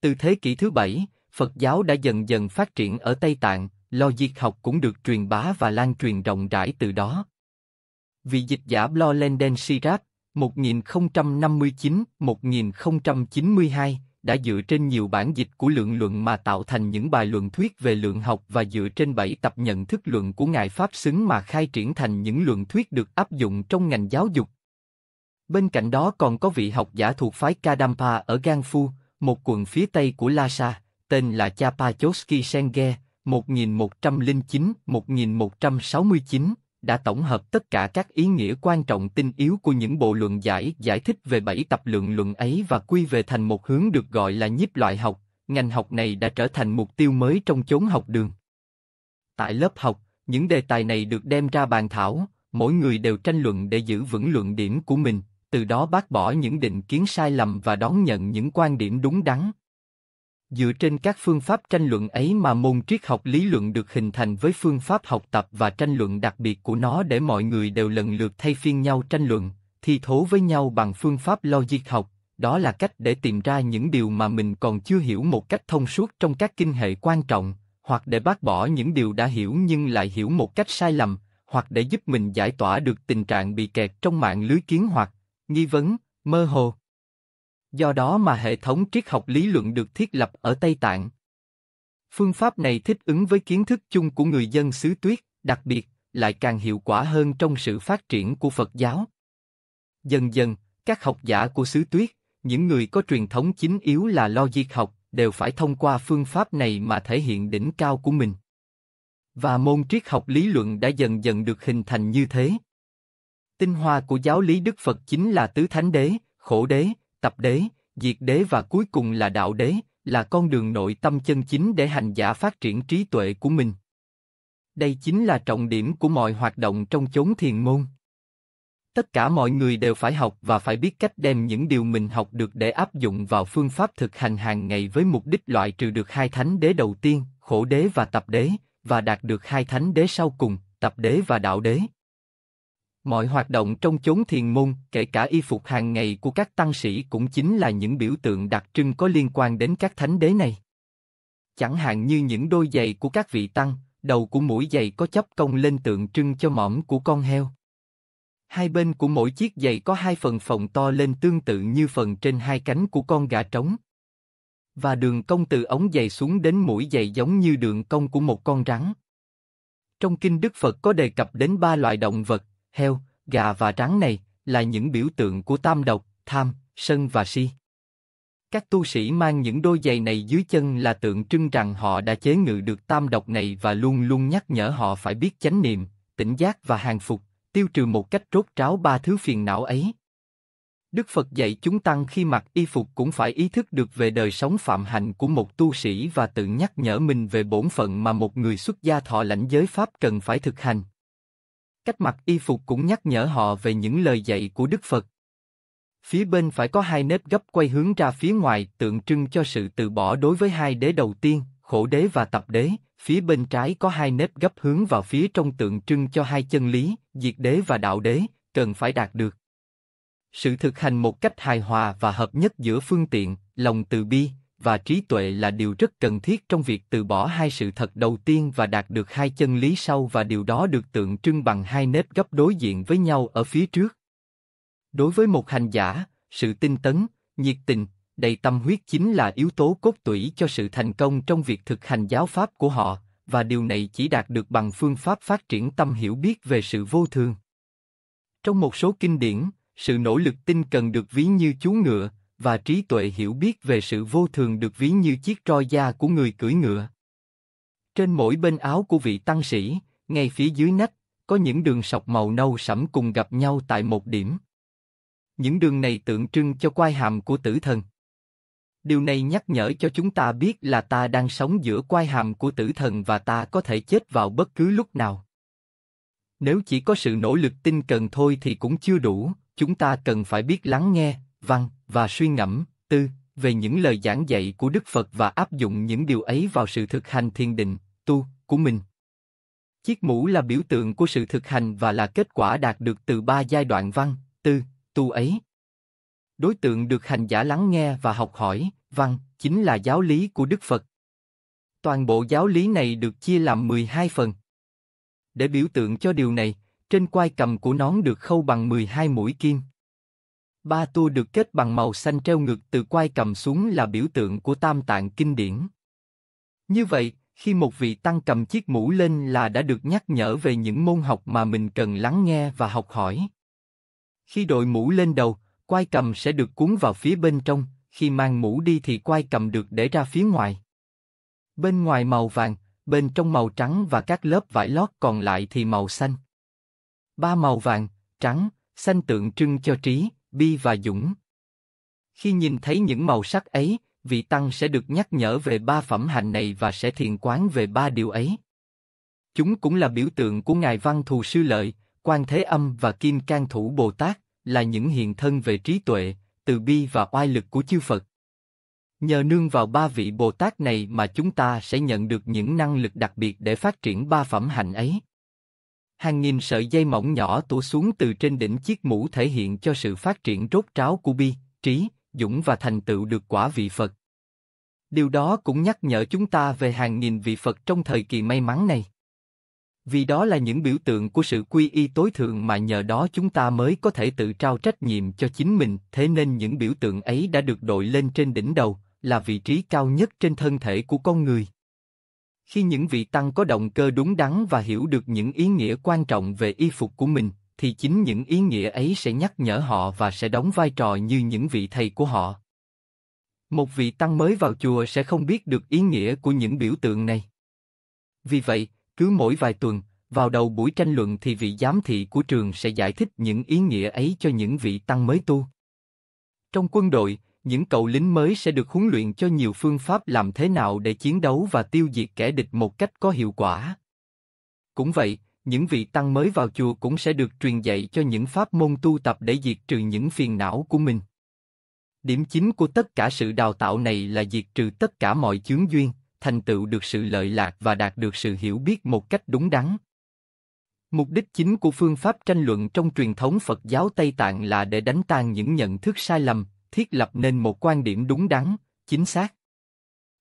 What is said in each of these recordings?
Từ thế kỷ thứ bảy, Phật giáo đã dần dần phát triển ở Tây Tạng, lo diệt học cũng được truyền bá và lan truyền rộng rãi từ đó. Vị dịch giả Blo Sirat 1059-1092 đã dựa trên nhiều bản dịch của lượng luận mà tạo thành những bài luận thuyết về lượng học và dựa trên bảy tập nhận thức luận của Ngài Pháp Xứng mà khai triển thành những luận thuyết được áp dụng trong ngành giáo dục. Bên cạnh đó còn có vị học giả thuộc phái Kadampa ở Ganfu, một quận phía tây của Lhasa, tên là Chapachoski Senge, 1109-1169, đã tổng hợp tất cả các ý nghĩa quan trọng tinh yếu của những bộ luận giải giải thích về bảy tập lượng luận ấy và quy về thành một hướng được gọi là nhiếp loại học, ngành học này đã trở thành mục tiêu mới trong chốn học đường. Tại lớp học, những đề tài này được đem ra bàn thảo, mỗi người đều tranh luận để giữ vững luận điểm của mình, từ đó bác bỏ những định kiến sai lầm và đón nhận những quan điểm đúng đắn. Dựa trên các phương pháp tranh luận ấy mà môn triết học lý luận được hình thành với phương pháp học tập và tranh luận đặc biệt của nó để mọi người đều lần lượt thay phiên nhau tranh luận, thi thố với nhau bằng phương pháp logic học, đó là cách để tìm ra những điều mà mình còn chưa hiểu một cách thông suốt trong các kinh hệ quan trọng, hoặc để bác bỏ những điều đã hiểu nhưng lại hiểu một cách sai lầm, hoặc để giúp mình giải tỏa được tình trạng bị kẹt trong mạng lưới kiến hoặc nghi vấn, mơ hồ. Do đó mà hệ thống triết học lý luận được thiết lập ở Tây Tạng. Phương pháp này thích ứng với kiến thức chung của người dân xứ tuyết, đặc biệt, lại càng hiệu quả hơn trong sự phát triển của Phật giáo. Dần dần, các học giả của xứ tuyết, những người có truyền thống chính yếu là logic học, đều phải thông qua phương pháp này mà thể hiện đỉnh cao của mình. Và môn triết học lý luận đã dần dần được hình thành như thế. Tinh hoa của giáo lý Đức Phật chính là tứ thánh đế, khổ đế, tập đế, diệt đế và cuối cùng là đạo đế, là con đường nội tâm chân chính để hành giả phát triển trí tuệ của mình. Đây chính là trọng điểm của mọi hoạt động trong chốn thiền môn. Tất cả mọi người đều phải học và phải biết cách đem những điều mình học được để áp dụng vào phương pháp thực hành hàng ngày với mục đích loại trừ được hai thánh đế đầu tiên, khổ đế và tập đế, và đạt được hai thánh đế sau cùng, tập đế và đạo đế. Mọi hoạt động trong chốn thiền môn, kể cả y phục hàng ngày của các tăng sĩ cũng chính là những biểu tượng đặc trưng có liên quan đến các thánh đế này. Chẳng hạn như những đôi giày của các vị tăng, đầu của mũi giày có chấp công lên tượng trưng cho mõm của con heo. Hai bên của mỗi chiếc giày có hai phần phồng to lên tương tự như phần trên hai cánh của con gà trống. Và đường cong từ ống giày xuống đến mũi giày giống như đường cong của một con rắn. Trong kinh Đức Phật có đề cập đến ba loại động vật, heo, gà và rắn này là những biểu tượng của tam độc, tham, sân và si. Các tu sĩ mang những đôi giày này dưới chân là tượng trưng rằng họ đã chế ngự được tam độc này và luôn luôn nhắc nhở họ phải biết chánh niệm, tỉnh giác và hàng phục, tiêu trừ một cách rốt ráo ba thứ phiền não ấy. Đức Phật dạy chúng tăng khi mặc y phục cũng phải ý thức được về đời sống phạm hạnh của một tu sĩ và tự nhắc nhở mình về bổn phận mà một người xuất gia thọ lãnh giới pháp cần phải thực hành cách mặc y phục cũng nhắc nhở họ về những lời dạy của Đức Phật. Phía bên phải có hai nếp gấp quay hướng ra phía ngoài tượng trưng cho sự từ bỏ đối với hai đế đầu tiên, khổ đế và tập đế, phía bên trái có hai nếp gấp hướng vào phía trong tượng trưng cho hai chân lý, diệt đế và đạo đế, cần phải đạt được. Sự thực hành một cách hài hòa và hợp nhất giữa phương tiện, lòng từ bi, và trí tuệ là điều rất cần thiết trong việc từ bỏ hai sự thật đầu tiên và đạt được hai chân lý sau và điều đó được tượng trưng bằng hai nếp gấp đối diện với nhau ở phía trước. Đối với một hành giả, sự tinh tấn, nhiệt tình, đầy tâm huyết chính là yếu tố cốt tủy cho sự thành công trong việc thực hành giáo pháp của họ, và điều này chỉ đạt được bằng phương pháp phát triển tâm hiểu biết về sự vô thường. Trong một số kinh điển, sự nỗ lực tinh cần được ví như chú ngựa, và trí tuệ hiểu biết về sự vô thường được ví như chiếc roi da của người cưỡi ngựa. Trên mỗi bên áo của vị tăng sĩ, ngay phía dưới nách, có những đường sọc màu nâu sẫm cùng gặp nhau tại một điểm. Những đường này tượng trưng cho quai hàm của tử thần. Điều này nhắc nhở cho chúng ta biết là ta đang sống giữa quai hàm của tử thần và ta có thể chết vào bất cứ lúc nào. Nếu chỉ có sự nỗ lực tinh cần thôi thì cũng chưa đủ, chúng ta cần phải biết lắng nghe, văn và suy ngẫm tư về những lời giảng dạy của Đức Phật và áp dụng những điều ấy vào sự thực hành thiền định, tu của mình. Chiếc mũ là biểu tượng của sự thực hành và là kết quả đạt được từ ba giai đoạn văn, tư, tu ấy. Đối tượng được hành giả lắng nghe và học hỏi, văn, chính là giáo lý của Đức Phật. Toàn bộ giáo lý này được chia làm 12 phần. Để biểu tượng cho điều này, trên quai cầm của nón được khâu bằng 12 mũi kim. Ba tua được kết bằng màu xanh treo ngược từ quai cầm xuống là biểu tượng của tam tạng kinh điển. Như vậy, khi một vị tăng cầm chiếc mũ lên là đã được nhắc nhở về những môn học mà mình cần lắng nghe và học hỏi. Khi đội mũ lên đầu, quai cầm sẽ được cuốn vào phía bên trong, khi mang mũ đi thì quai cầm được để ra phía ngoài. Bên ngoài màu vàng, bên trong màu trắng và các lớp vải lót còn lại thì màu xanh. Ba màu vàng, trắng, xanh tượng trưng cho trí, Bi và Dũng. Khi nhìn thấy những màu sắc ấy, vị tăng sẽ được nhắc nhở về ba phẩm hạnh này và sẽ thiền quán về ba điều ấy. Chúng cũng là biểu tượng của ngài Văn Thù Sư Lợi, Quan Thế Âm và Kim Cang Thủ Bồ Tát, là những hiện thân về trí tuệ, từ bi và oai lực của chư Phật. Nhờ nương vào ba vị Bồ Tát này mà chúng ta sẽ nhận được những năng lực đặc biệt để phát triển ba phẩm hạnh ấy hàng nghìn sợi dây mỏng nhỏ tủa xuống từ trên đỉnh chiếc mũ thể hiện cho sự phát triển rốt ráo của bi, trí, dũng và thành tựu được quả vị Phật. Điều đó cũng nhắc nhở chúng ta về hàng nghìn vị Phật trong thời kỳ may mắn này. Vì đó là những biểu tượng của sự quy y tối thượng mà nhờ đó chúng ta mới có thể tự trao trách nhiệm cho chính mình, thế nên những biểu tượng ấy đã được đội lên trên đỉnh đầu, là vị trí cao nhất trên thân thể của con người. Khi những vị tăng có động cơ đúng đắn và hiểu được những ý nghĩa quan trọng về y phục của mình, thì chính những ý nghĩa ấy sẽ nhắc nhở họ và sẽ đóng vai trò như những vị thầy của họ. Một vị tăng mới vào chùa sẽ không biết được ý nghĩa của những biểu tượng này. Vì vậy, cứ mỗi vài tuần, vào đầu buổi tranh luận thì vị giám thị của trường sẽ giải thích những ý nghĩa ấy cho những vị tăng mới tu. Trong quân đội, những cậu lính mới sẽ được huấn luyện cho nhiều phương pháp làm thế nào để chiến đấu và tiêu diệt kẻ địch một cách có hiệu quả. Cũng vậy, những vị tăng mới vào chùa cũng sẽ được truyền dạy cho những pháp môn tu tập để diệt trừ những phiền não của mình. Điểm chính của tất cả sự đào tạo này là diệt trừ tất cả mọi chướng duyên, thành tựu được sự lợi lạc và đạt được sự hiểu biết một cách đúng đắn. Mục đích chính của phương pháp tranh luận trong truyền thống Phật giáo Tây Tạng là để đánh tan những nhận thức sai lầm, thiết lập nên một quan điểm đúng đắn, chính xác.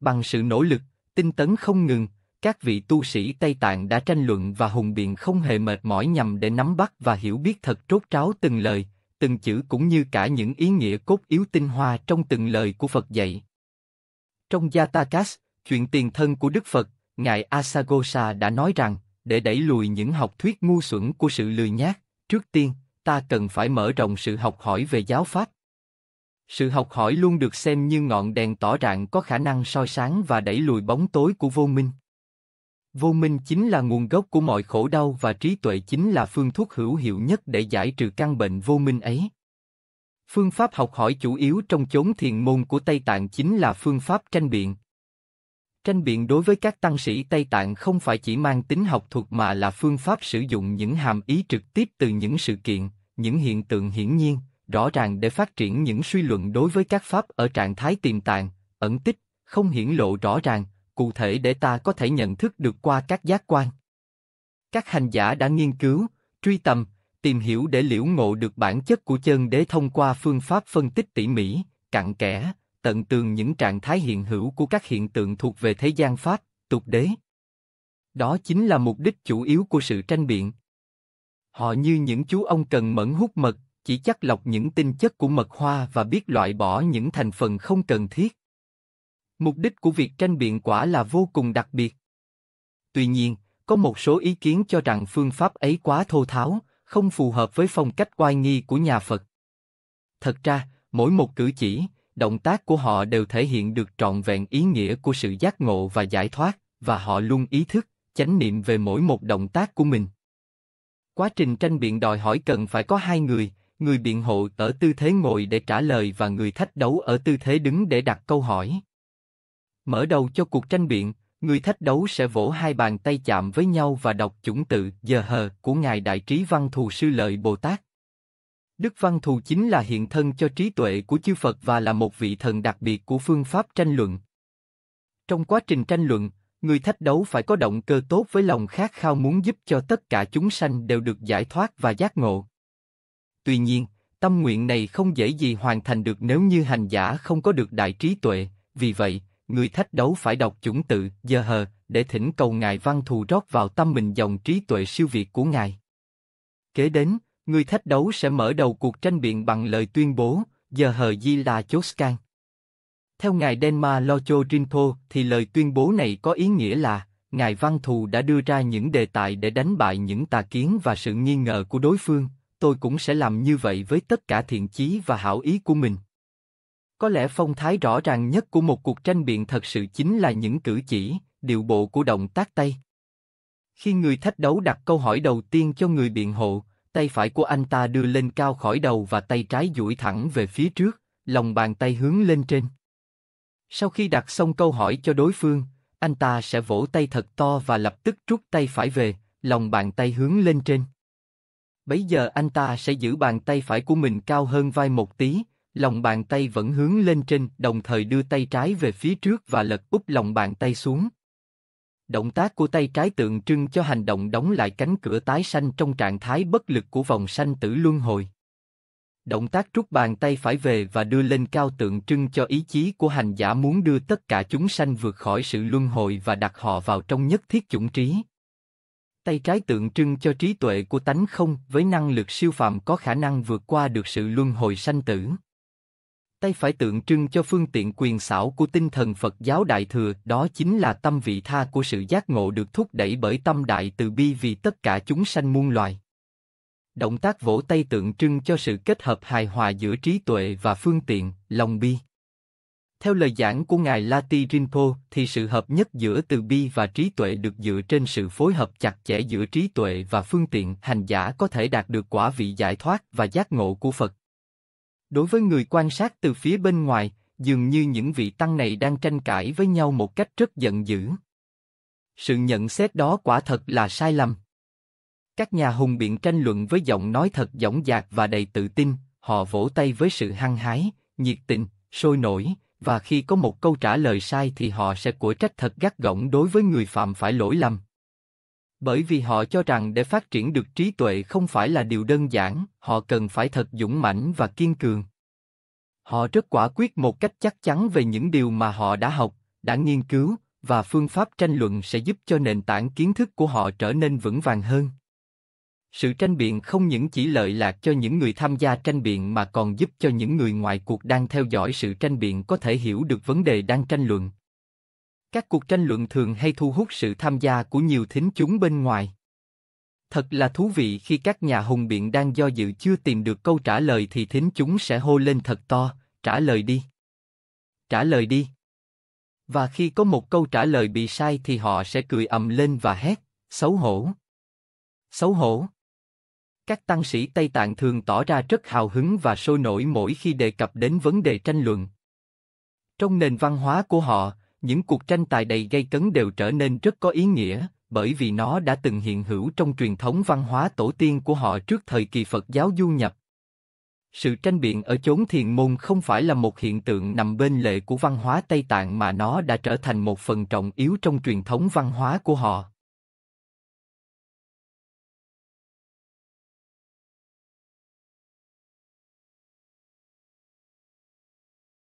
Bằng sự nỗ lực, tinh tấn không ngừng, các vị tu sĩ Tây Tạng đã tranh luận và hùng biện không hề mệt mỏi nhằm để nắm bắt và hiểu biết thật trốt tráo từng lời, từng chữ cũng như cả những ý nghĩa cốt yếu tinh hoa trong từng lời của Phật dạy. Trong Yatakas, chuyện tiền thân của Đức Phật, Ngài Asagosa đã nói rằng, để đẩy lùi những học thuyết ngu xuẩn của sự lười nhát, trước tiên, ta cần phải mở rộng sự học hỏi về giáo pháp, sự học hỏi luôn được xem như ngọn đèn tỏ rạng có khả năng soi sáng và đẩy lùi bóng tối của vô minh vô minh chính là nguồn gốc của mọi khổ đau và trí tuệ chính là phương thuốc hữu hiệu nhất để giải trừ căn bệnh vô minh ấy phương pháp học hỏi chủ yếu trong chốn thiền môn của tây tạng chính là phương pháp tranh biện tranh biện đối với các tăng sĩ Tây Tạng không phải chỉ mang tính học thuật mà là phương pháp sử dụng những hàm ý trực tiếp từ những sự kiện, những hiện tượng hiển nhiên, rõ ràng để phát triển những suy luận đối với các pháp ở trạng thái tiềm tàng, ẩn tích, không hiển lộ rõ ràng, cụ thể để ta có thể nhận thức được qua các giác quan. Các hành giả đã nghiên cứu, truy tầm, tìm hiểu để liễu ngộ được bản chất của chân đế thông qua phương pháp phân tích tỉ mỉ, cặn kẽ, tận tường những trạng thái hiện hữu của các hiện tượng thuộc về thế gian pháp, tục đế. Đó chính là mục đích chủ yếu của sự tranh biện. Họ như những chú ông cần mẫn hút mật, chỉ chắc lọc những tinh chất của mật hoa và biết loại bỏ những thành phần không cần thiết. Mục đích của việc tranh biện quả là vô cùng đặc biệt. Tuy nhiên, có một số ý kiến cho rằng phương pháp ấy quá thô tháo, không phù hợp với phong cách oai nghi của nhà Phật. Thật ra, mỗi một cử chỉ, động tác của họ đều thể hiện được trọn vẹn ý nghĩa của sự giác ngộ và giải thoát, và họ luôn ý thức, chánh niệm về mỗi một động tác của mình. Quá trình tranh biện đòi hỏi cần phải có hai người, người biện hộ ở tư thế ngồi để trả lời và người thách đấu ở tư thế đứng để đặt câu hỏi. Mở đầu cho cuộc tranh biện, người thách đấu sẽ vỗ hai bàn tay chạm với nhau và đọc chủng tự giờ hờ của ngài đại trí văn thù sư lợi Bồ Tát. Đức Văn Thù chính là hiện thân cho trí tuệ của chư Phật và là một vị thần đặc biệt của phương pháp tranh luận. Trong quá trình tranh luận, người thách đấu phải có động cơ tốt với lòng khát khao muốn giúp cho tất cả chúng sanh đều được giải thoát và giác ngộ. Tuy nhiên, tâm nguyện này không dễ gì hoàn thành được nếu như hành giả không có được đại trí tuệ. Vì vậy, người thách đấu phải đọc chủng tự, giờ hờ, để thỉnh cầu ngài văn thù rót vào tâm mình dòng trí tuệ siêu việt của ngài. Kế đến, người thách đấu sẽ mở đầu cuộc tranh biện bằng lời tuyên bố, giờ hờ di là chốt can. Theo ngài Denma Locho Rinpo thì lời tuyên bố này có ý nghĩa là ngài văn thù đã đưa ra những đề tài để đánh bại những tà kiến và sự nghi ngờ của đối phương, tôi cũng sẽ làm như vậy với tất cả thiện chí và hảo ý của mình. Có lẽ phong thái rõ ràng nhất của một cuộc tranh biện thật sự chính là những cử chỉ, điệu bộ của động tác tay. Khi người thách đấu đặt câu hỏi đầu tiên cho người biện hộ, tay phải của anh ta đưa lên cao khỏi đầu và tay trái duỗi thẳng về phía trước, lòng bàn tay hướng lên trên. Sau khi đặt xong câu hỏi cho đối phương, anh ta sẽ vỗ tay thật to và lập tức rút tay phải về, lòng bàn tay hướng lên trên. Bấy giờ anh ta sẽ giữ bàn tay phải của mình cao hơn vai một tí, lòng bàn tay vẫn hướng lên trên, đồng thời đưa tay trái về phía trước và lật úp lòng bàn tay xuống. Động tác của tay trái tượng trưng cho hành động đóng lại cánh cửa tái sanh trong trạng thái bất lực của vòng sanh tử luân hồi. Động tác rút bàn tay phải về và đưa lên cao tượng trưng cho ý chí của hành giả muốn đưa tất cả chúng sanh vượt khỏi sự luân hồi và đặt họ vào trong nhất thiết chủng trí. Tay trái tượng trưng cho trí tuệ của tánh không với năng lực siêu phàm có khả năng vượt qua được sự luân hồi sanh tử. Tay phải tượng trưng cho phương tiện quyền xảo của tinh thần Phật giáo Đại Thừa, đó chính là tâm vị tha của sự giác ngộ được thúc đẩy bởi tâm đại từ bi vì tất cả chúng sanh muôn loài. Động tác vỗ tay tượng trưng cho sự kết hợp hài hòa giữa trí tuệ và phương tiện, lòng bi. Theo lời giảng của Ngài Lati Rinpo thì sự hợp nhất giữa từ bi và trí tuệ được dựa trên sự phối hợp chặt chẽ giữa trí tuệ và phương tiện hành giả có thể đạt được quả vị giải thoát và giác ngộ của Phật. Đối với người quan sát từ phía bên ngoài, dường như những vị tăng này đang tranh cãi với nhau một cách rất giận dữ. Sự nhận xét đó quả thật là sai lầm. Các nhà hùng biện tranh luận với giọng nói thật dõng dạc và đầy tự tin, họ vỗ tay với sự hăng hái, nhiệt tình, sôi nổi, và khi có một câu trả lời sai thì họ sẽ của trách thật gắt gỏng đối với người phạm phải lỗi lầm. Bởi vì họ cho rằng để phát triển được trí tuệ không phải là điều đơn giản, họ cần phải thật dũng mãnh và kiên cường. Họ rất quả quyết một cách chắc chắn về những điều mà họ đã học, đã nghiên cứu và phương pháp tranh luận sẽ giúp cho nền tảng kiến thức của họ trở nên vững vàng hơn. Sự tranh biện không những chỉ lợi lạc cho những người tham gia tranh biện mà còn giúp cho những người ngoài cuộc đang theo dõi sự tranh biện có thể hiểu được vấn đề đang tranh luận. Các cuộc tranh luận thường hay thu hút sự tham gia của nhiều thính chúng bên ngoài. Thật là thú vị khi các nhà hùng biện đang do dự chưa tìm được câu trả lời thì thính chúng sẽ hô lên thật to, trả lời đi. Trả lời đi. Và khi có một câu trả lời bị sai thì họ sẽ cười ầm lên và hét, xấu hổ. Xấu hổ. Các tăng sĩ Tây Tạng thường tỏ ra rất hào hứng và sôi nổi mỗi khi đề cập đến vấn đề tranh luận. Trong nền văn hóa của họ, những cuộc tranh tài đầy gây cấn đều trở nên rất có ý nghĩa, bởi vì nó đã từng hiện hữu trong truyền thống văn hóa tổ tiên của họ trước thời kỳ Phật giáo du nhập. Sự tranh biện ở chốn thiền môn không phải là một hiện tượng nằm bên lề của văn hóa Tây Tạng mà nó đã trở thành một phần trọng yếu trong truyền thống văn hóa của họ.